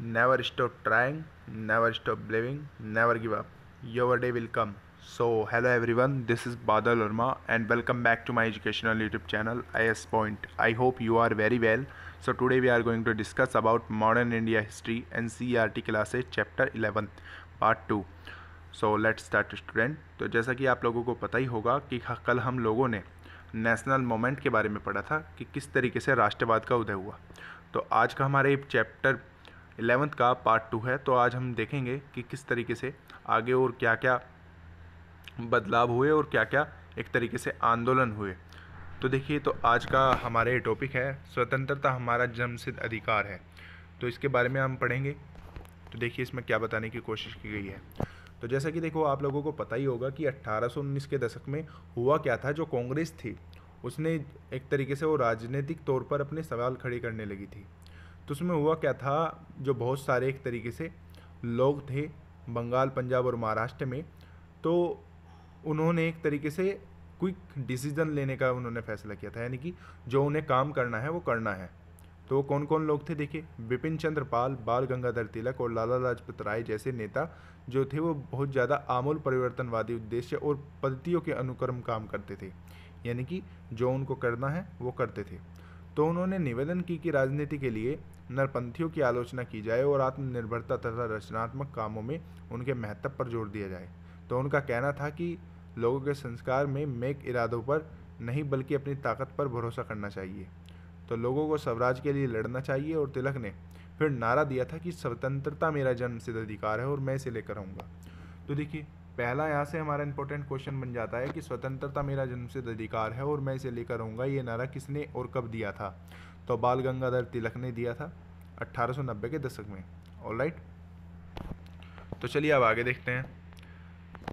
Never stop trying, never stop believing, never give up. Your day will come. So, hello everyone, this is Badal Urma and welcome back to my educational YouTube channel IS Point. I hope you are very well. So, today we are going to discuss about modern India history and CERT classes chapter 11 part 2. So let start student तो जैसा कि आप लोगों को पता ही होगा कि कल हम लोगों ने नेशनल मोमेंट के बारे में पढ़ा था कि किस तरीके से राष्ट्रवाद का उदय हुआ तो आज का हमारे चैप्टर एलेवंथ का पार्ट टू है तो आज हम देखेंगे कि किस तरीके से आगे और क्या क्या बदलाव हुए और क्या क्या एक तरीके से आंदोलन हुए तो देखिए तो आज का हमारे टॉपिक है स्वतंत्रता हमारा जन्मसिद्ध अधिकार है तो इसके बारे में हम पढ़ेंगे तो देखिए इसमें क्या बताने की कोशिश की गई है तो जैसा कि देखो आप लोगों को पता ही होगा कि 1819 के दशक में हुआ क्या था जो कांग्रेस थी उसने एक तरीके से वो राजनीतिक तौर पर अपने सवाल खड़े करने लगी थी तो उसमें हुआ क्या था जो बहुत सारे एक तरीके से लोग थे बंगाल पंजाब और महाराष्ट्र में तो उन्होंने एक तरीके से क्विक डिसीजन लेने का उन्होंने फैसला किया था यानी कि जो उन्हें काम करना है वो करना है तो वो कौन कौन लोग थे देखिए विपिन चंद्र पाल बाल गंगाधर तिलक और लाला लाजपत राय जैसे नेता जो थे वो बहुत ज़्यादा आमूल परिवर्तनवादी उद्देश्य और पद्धतियों के अनुक्रम काम करते थे यानी कि जो उनको करना है वो करते थे तो उन्होंने निवेदन की कि राजनीति के लिए नरपंथियों की आलोचना की जाए और आत्मनिर्भरता तथा रचनात्मक कामों में उनके महत्व पर जोर दिया जाए तो उनका कहना था कि लोगों के संस्कार में मेक इरादों पर नहीं बल्कि अपनी ताकत पर भरोसा करना चाहिए तो लोगों को स्वराज के लिए लड़ना चाहिए और तिलक ने फिर नारा दिया था कि स्वतंत्रता मेरा जन्म अधिकार है और मैं इसे लेकर आऊँगा तो देखिए पहला यहाँ से हमारा इंपॉर्टेंट क्वेश्चन बन जाता है कि स्वतंत्रता मेरा जन्मसिद्ध अधिकार है और मैं इसे लेकर आऊँगा ये नारा किसने और कब दिया था तो बाल गंगाधर तिलक ने दिया था 1890 के दशक में ऑल right? तो चलिए अब आगे देखते हैं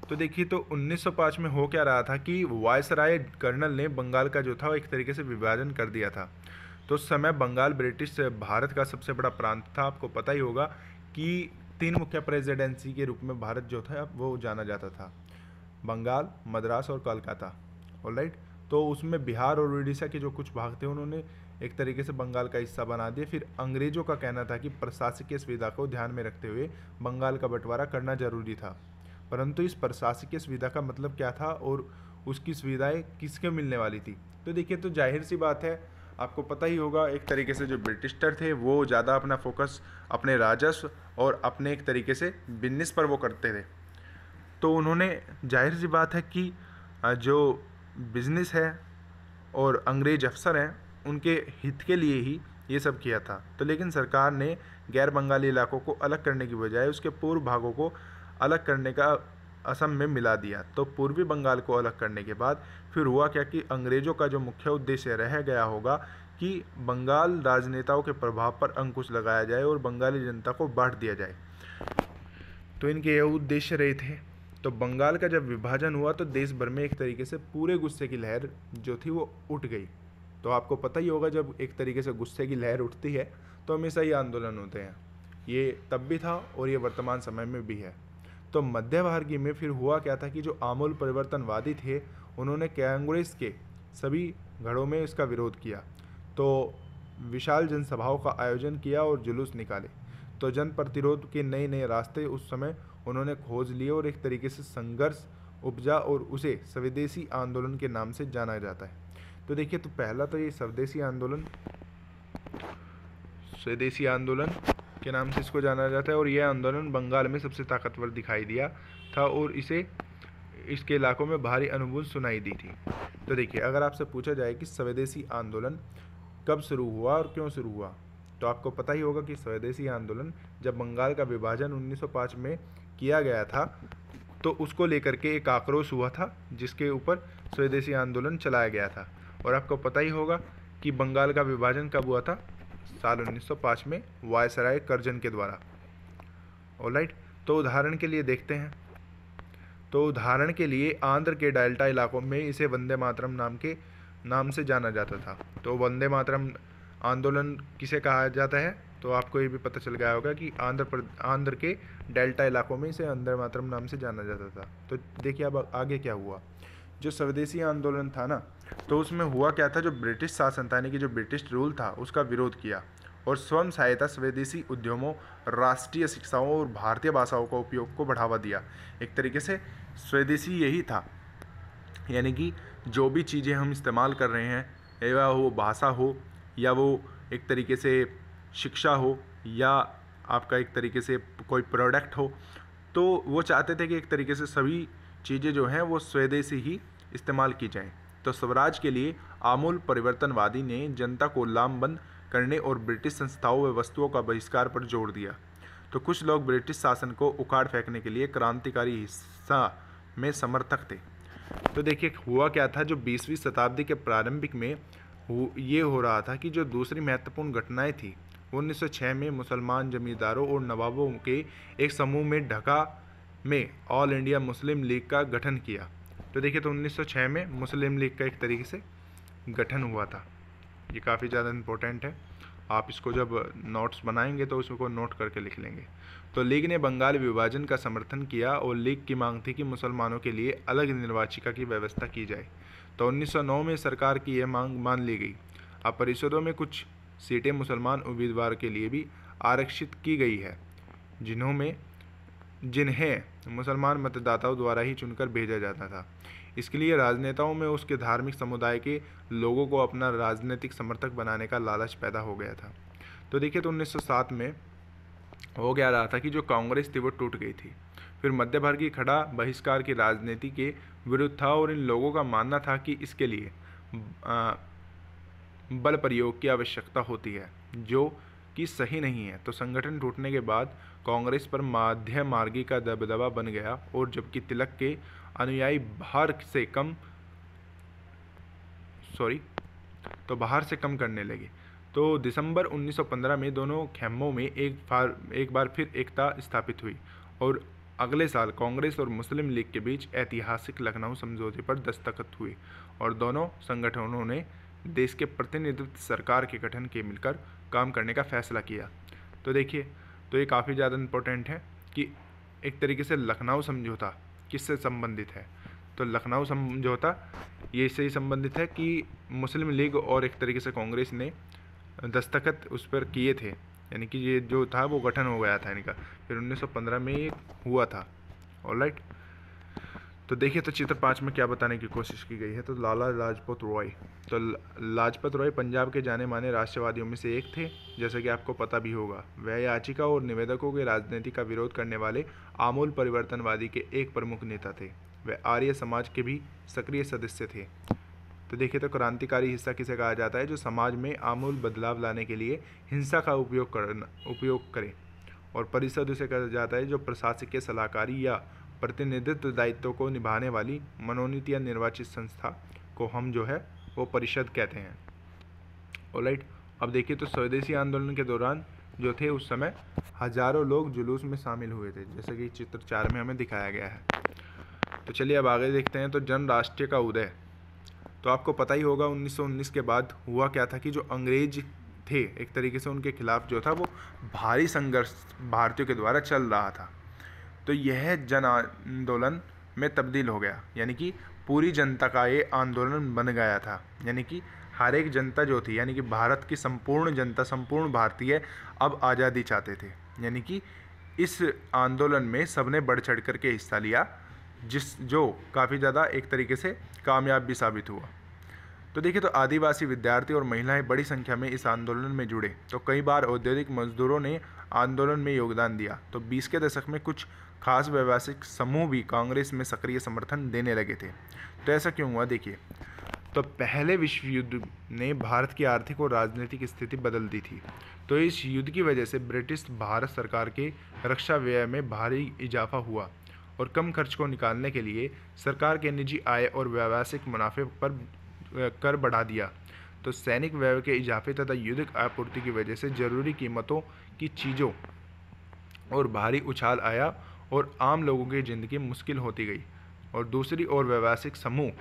तो देखिए तो 1905 में हो क्या रहा था कि वायसराय कर्नल ने बंगाल का जो था वो एक तरीके से विभाजन कर दिया था तो उस समय बंगाल ब्रिटिश भारत का सबसे बड़ा प्रांत था आपको पता ही होगा कि तीन मुख्य प्रेसिडेंसी के रूप में भारत जो था वो जाना जाता था बंगाल मद्रास और कोलकाता और राइट तो उसमें बिहार और उड़ीसा के जो कुछ भाग थे उन्होंने एक तरीके से बंगाल का हिस्सा बना दिया फिर अंग्रेजों का कहना था कि प्रशासकीय सुविधा को ध्यान में रखते हुए बंगाल का बंटवारा करना जरूरी था परंतु इस प्रशासकीय सुविधा का मतलब क्या था और उसकी सुविधाएं किसके मिलने वाली थी तो देखिए तो जाहिर सी बात है आपको पता ही होगा एक तरीके से जो ब्रिटिशर थे वो ज़्यादा अपना फोकस अपने राजस्व और अपने एक तरीके से बिजनेस पर वो करते थे तो उन्होंने जाहिर सी बात है कि जो बिज़नेस है और अंग्रेज अफसर हैं उनके हित के लिए ही ये सब किया था तो लेकिन सरकार ने गैर बंगाली इलाकों को अलग करने की बजाय उसके पूर्व भागों को अलग करने का असम में मिला दिया तो पूर्वी बंगाल को अलग करने के बाद फिर हुआ क्या कि अंग्रेज़ों का जो मुख्य उद्देश्य रह गया होगा कि बंगाल राजनेताओं के प्रभाव पर अंकुश लगाया जाए और बंगाली जनता को बांट दिया जाए तो इनके यह उद्देश्य रहे थे तो बंगाल का जब विभाजन हुआ तो देश भर में एक तरीके से पूरे गुस्से की लहर जो थी वो उठ गई तो आपको पता ही होगा जब एक तरीके से गुस्से की लहर उठती है तो हमेशा ये आंदोलन होते हैं ये तब भी था और ये वर्तमान समय में भी है तो भारगी में फिर हुआ क्या था कि जो आमूल परिवर्तनवादी थे उन्होंने कांग्रेस के सभी घड़ों में इसका विरोध किया तो विशाल जनसभाओं का आयोजन किया और जुलूस निकाले तो जन प्रतिरोध के नए नए रास्ते उस समय उन्होंने खोज लिए और एक तरीके से संघर्ष उपजा और उसे स्वदेशी आंदोलन के नाम से जाना जाता है तो देखिए तो पहला तो ये स्वदेशी आंदोलन स्वदेशी आंदोलन के नाम से इसको जाना जाता है और यह आंदोलन बंगाल में सबसे ताकतवर दिखाई दिया था और इसे इसके इलाकों में भारी अनुभूति सुनाई दी थी तो देखिए अगर आपसे पूछा जाए कि स्वदेशी आंदोलन कब शुरू हुआ और क्यों शुरू हुआ तो आपको पता ही होगा कि स्वदेशी आंदोलन जब बंगाल का विभाजन 1905 में किया गया था तो उसको लेकर के एक आक्रोश हुआ था जिसके ऊपर स्वदेशी आंदोलन चलाया गया था और आपको पता ही होगा कि बंगाल का विभाजन कब हुआ था साल 1905 में वायसराय करजन के द्वारा राइट तो उदाहरण के लिए देखते हैं तो उदाहरण के लिए आंध्र के डेल्टा इलाकों में इसे वंदे मातरम नाम के नाम से जाना जाता था तो वंदे मातरम आंदोलन किसे कहा जाता है तो आपको ये भी पता चल गया होगा कि आंध्र पर आंध्र के डेल्टा इलाकों में इसे आंध्र मातरम नाम से जाना जाता था तो देखिए अब आगे क्या हुआ जो स्वदेशी आंदोलन था ना तो उसमें हुआ क्या था जो ब्रिटिश शासन था यानी कि जो ब्रिटिश रूल था उसका विरोध किया और स्वयं सहायता स्वदेशी उद्यमों राष्ट्रीय शिक्षाओं और भारतीय भाषाओं का उपयोग को बढ़ावा दिया एक तरीके से स्वदेशी यही था यानी कि जो भी चीज़ें हम इस्तेमाल कर रहे हैं या वो भाषा हो या वो एक तरीके से शिक्षा हो या आपका एक तरीके से कोई प्रोडक्ट हो तो वो चाहते थे कि एक तरीके से सभी चीज़ें जो हैं वो स्वदेशी ही इस्तेमाल की जाएं तो स्वराज के लिए आमूल परिवर्तनवादी ने जनता को लामबंद करने और ब्रिटिश संस्थाओं व वस्तुओं का बहिष्कार पर जोर दिया तो कुछ लोग ब्रिटिश शासन को उखाड़ फेंकने के लिए क्रांतिकारी हिस्सा में समर्थक थे तो देखिए हुआ क्या था जो बीसवीं शताब्दी के प्रारंभिक में ये हो रहा था कि जो दूसरी महत्वपूर्ण घटनाएं थी 1906 में मुसलमान जमींदारों और नवाबों के एक समूह में ढका में ऑल इंडिया मुस्लिम लीग का गठन किया तो देखिए तो 1906 में मुस्लिम लीग का एक तरीके से गठन हुआ था ये काफ़ी ज़्यादा इम्पोर्टेंट है आप इसको जब नोट्स बनाएंगे तो उसको नोट करके लिख लेंगे तो लीग ने बंगाल विभाजन का समर्थन किया और लीग की मांग थी कि मुसलमानों के लिए अलग निर्वाचिका की व्यवस्था की जाए तो 1909 में सरकार की यह मांग मान ली गई अब परिषदों में कुछ सीटें मुसलमान उम्मीदवार के लिए भी आरक्षित की गई है जिन्हों में जिन्हें मुसलमान मतदाताओं द्वारा ही चुनकर भेजा जाता था इसके लिए राजनेताओं में उसके धार्मिक समुदाय के लोगों को अपना राजनीतिक समर्थक बनाने का लालच पैदा हो गया था तो देखिए तो 1907 में हो गया रहा था कि जो कांग्रेस थी वो टूट गई थी फिर मध्य भारत की खड़ा बहिष्कार की राजनीति के विरुद्ध था और इन लोगों का मानना था कि इसके लिए बल प्रयोग की आवश्यकता होती है जो कि सही नहीं है तो संगठन टूटने के बाद कांग्रेस पर माध्यम मार्गी का दबदबा बन गया और जबकि तिलक के अनुयायी बाहर से कम सॉरी तो बाहर से कम करने लगे तो दिसंबर 1915 में दोनों खेमों में एक बार एक बार फिर एकता स्थापित हुई और अगले साल कांग्रेस और मुस्लिम लीग के बीच ऐतिहासिक लखनऊ समझौते पर दस्तखत हुए और दोनों संगठनों ने देश के प्रतिनिधित्व सरकार के गठन के मिलकर काम करने का फैसला किया तो देखिए तो ये काफ़ी ज़्यादा इम्पोर्टेंट है कि एक तरीके से लखनऊ समझौता किससे संबंधित है तो लखनऊ समझौता ये इससे ही संबंधित है कि मुस्लिम लीग और एक तरीके से कांग्रेस ने दस्तखत उस पर किए थे यानी कि ये जो था वो गठन हो गया था इनका फिर 1915 में ये हुआ था ऑल राइट तो देखिए तो चित्र पाँच में क्या बताने की कोशिश की गई है तो लाला लाजपत रॉय तो लाजपत रॉय पंजाब के जाने माने राष्ट्रवादियों में से एक थे जैसा कि आपको पता भी होगा वह याचिका और निवेदकों के राजनीति का विरोध करने वाले आमूल परिवर्तनवादी के एक प्रमुख नेता थे वह आर्य समाज के भी सक्रिय सदस्य थे तो देखिए तो क्रांतिकारी हिस्सा किसे कहा जाता है जो समाज में आमूल बदलाव लाने के लिए हिंसा का उपयोग करना उपयोग करें और परिषद उसे कहा जाता है जो प्रशासकीय सलाहकारी या प्रतिनिधित्व दायित्व को निभाने वाली मनोनीत या निर्वाचित संस्था को हम जो है वो परिषद कहते हैं ओलाइट अब देखिए तो स्वदेशी आंदोलन के दौरान जो थे उस समय हजारों लोग जुलूस में शामिल हुए थे जैसे कि चित्र चार में हमें दिखाया गया है तो चलिए अब आगे देखते हैं तो जन राष्ट्रीय का उदय तो आपको पता ही होगा 1919 के बाद हुआ क्या था कि जो अंग्रेज थे एक तरीके से उनके खिलाफ जो था वो भारी संघर्ष भारतीयों के द्वारा चल रहा था तो यह जन आंदोलन में तब्दील हो गया यानी कि पूरी जनता का ये आंदोलन बन गया था यानी कि हर एक जनता जो थी यानी कि भारत की संपूर्ण जनता संपूर्ण भारतीय अब आज़ादी चाहते थे यानी कि इस आंदोलन में सबने बढ़ चढ़ करके हिस्सा लिया जिस जो काफ़ी ज़्यादा एक तरीके से कामयाब भी साबित हुआ तो देखिए तो आदिवासी विद्यार्थी और महिलाएं बड़ी संख्या में इस आंदोलन में जुड़े तो कई बार औद्योगिक मजदूरों ने आंदोलन में योगदान दिया तो बीस के दशक में कुछ खास व्यवसायिक समूह भी कांग्रेस में सक्रिय समर्थन देने लगे थे तो ऐसा क्यों हुआ देखिए तो पहले विश्व युद्ध ने भारत की आर्थिक और राजनीतिक स्थिति बदल दी थी तो इस युद्ध की वजह से ब्रिटिश भारत सरकार के रक्षा व्यय में भारी इजाफा हुआ और कम खर्च को निकालने के लिए सरकार के निजी आय और व्यावसायिक मुनाफे पर कर बढ़ा दिया तो सैनिक व्यय के इजाफे तथा युद्ध आपूर्ति की वजह से जरूरी कीमतों की चीज़ों और भारी उछाल आया और आम लोगों की ज़िंदगी मुश्किल होती गई और दूसरी ओर व्यावसायिक समूह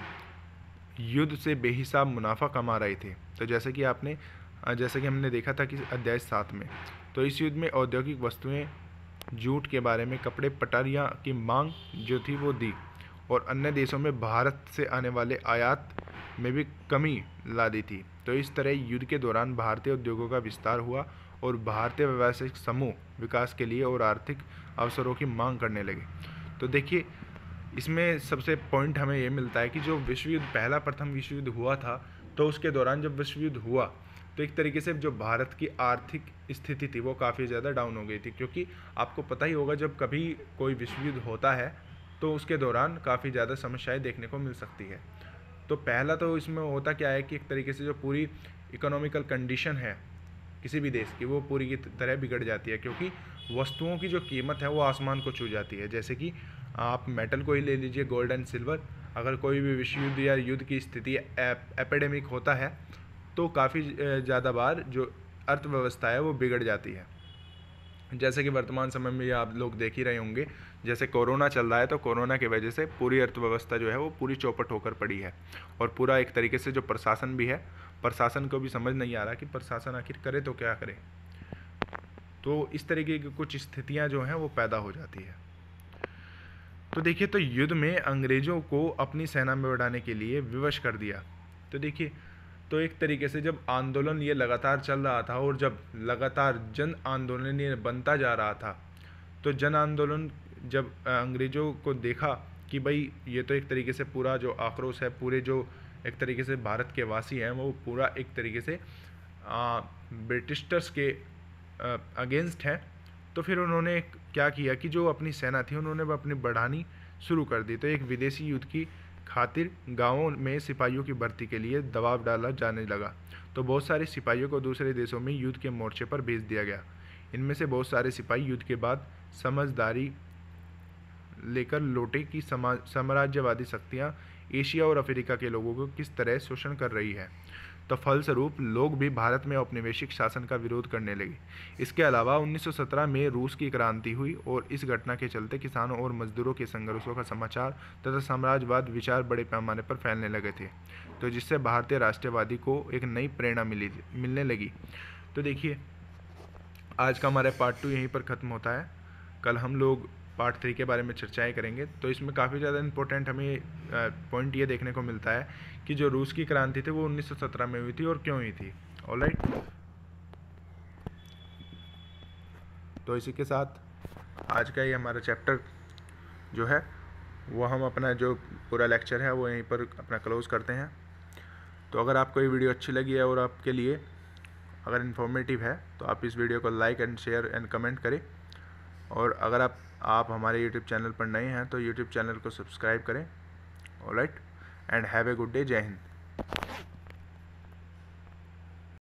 युद्ध से बेहिसाब मुनाफा कमा रहे थे तो जैसे कि आपने जैसे कि हमने देखा था कि अध्याय सात में तो इस युद्ध में औद्योगिक वस्तुएं जूट के बारे में कपड़े पटारियाँ की मांग जो थी वो दी और अन्य देशों में भारत से आने वाले आयात में भी कमी ला दी थी तो इस तरह युद्ध के दौरान भारतीय उद्योगों का विस्तार हुआ और भारतीय व्यावसायिक समूह विकास के लिए और आर्थिक अवसरों की मांग करने लगे तो देखिए इसमें सबसे पॉइंट हमें ये मिलता है कि जो विश्व युद्ध पहला प्रथम विश्व युद्ध हुआ था तो उसके दौरान जब विश्व युद्ध हुआ तो एक तरीके से जो भारत की आर्थिक स्थिति थी वो काफ़ी ज़्यादा डाउन हो गई थी क्योंकि आपको पता ही होगा जब कभी कोई विश्व युद्ध होता है तो उसके दौरान काफ़ी ज़्यादा समस्याएं देखने को मिल सकती है तो पहला तो इसमें होता क्या है कि एक तरीके से जो पूरी इकोनॉमिकल कंडीशन है किसी भी देश की वो पूरी की तरह बिगड़ जाती है क्योंकि वस्तुओं की जो कीमत है वो आसमान को छू जाती है जैसे कि आप मेटल को ही ले लीजिए गोल्ड एंड सिल्वर अगर कोई भी विश्व युद्ध या युद्ध की स्थिति एपेडेमिक होता है तो काफ़ी ज़्यादा बार जो अर्थव्यवस्था है वो बिगड़ जाती है जैसे कि वर्तमान समय में आप लोग देख ही रहे होंगे जैसे कोरोना चल रहा है तो कोरोना की वजह से पूरी अर्थव्यवस्था जो है वो पूरी चौपट होकर पड़ी है और पूरा एक तरीके से जो प्रशासन भी है प्रशासन को भी समझ नहीं आ रहा कि प्रशासन आखिर करे तो क्या करे तो इस तरीके की कुछ स्थितियां जो हैं वो पैदा हो जाती है तो देखिए तो युद्ध में अंग्रेज़ों को अपनी सेना में बढ़ाने के लिए विवश कर दिया तो देखिए तो एक तरीके से जब आंदोलन ये लगातार चल रहा था और जब लगातार जन आंदोलन ये बनता जा रहा था तो जन आंदोलन जब अंग्रेज़ों को देखा कि भाई ये तो एक तरीके से पूरा जो आक्रोश है पूरे जो एक तरीके से भारत के वासी हैं वो पूरा एक तरीके से ब्रिटिशर्स के आ, अगेंस्ट हैं तो फिर उन्होंने क्या किया कि जो अपनी सेना थी उन्होंने वो अपनी बढ़ानी शुरू कर दी तो एक विदेशी युद्ध की खातिर गांवों में सिपाहियों की भर्ती के लिए दबाव डाला जाने लगा तो बहुत सारे सिपाहियों को दूसरे देशों में युद्ध के मोर्चे पर भेज दिया गया इनमें से बहुत सारे सिपाही युद्ध के बाद समझदारी लेकर लोटे की समाज साम्राज्यवादी शक्तियाँ एशिया और अफ्रीका के लोगों को किस तरह शोषण कर रही है तो फलस्वरूप लोग भी भारत में औपनिवेशिक शासन का विरोध करने लगे इसके अलावा 1917 में रूस की क्रांति हुई और इस घटना के चलते किसानों और मजदूरों के संघर्षों का समाचार तथा साम्राज्यवाद विचार बड़े पैमाने पर फैलने लगे थे तो जिससे भारतीय राष्ट्रवादी को एक नई प्रेरणा मिली मिलने लगी तो देखिए आज का हमारा पार्ट टू यहीं पर ख़त्म होता है कल हम लोग पार्ट थ्री के बारे में चर्चाएं करेंगे तो इसमें काफ़ी ज़्यादा इंपॉर्टेंट हमें पॉइंट ये देखने को मिलता है कि जो रूस की क्रांति थी वो 1917 में हुई थी और क्यों हुई थी ऑल तो इसी के साथ आज का ये हमारा चैप्टर जो है वो हम अपना जो पूरा लेक्चर है वो यहीं पर अपना क्लोज़ करते हैं तो अगर आपको ये वीडियो अच्छी लगी है और आपके लिए अगर इन्फॉर्मेटिव है तो आप इस वीडियो को like and share and comment करें और अगर आप आप हमारे यूट्यूब चैनल पर नए हैं तो यूट्यूब चैनल को सब्सक्राइब करें all right and have a good day जय हिंद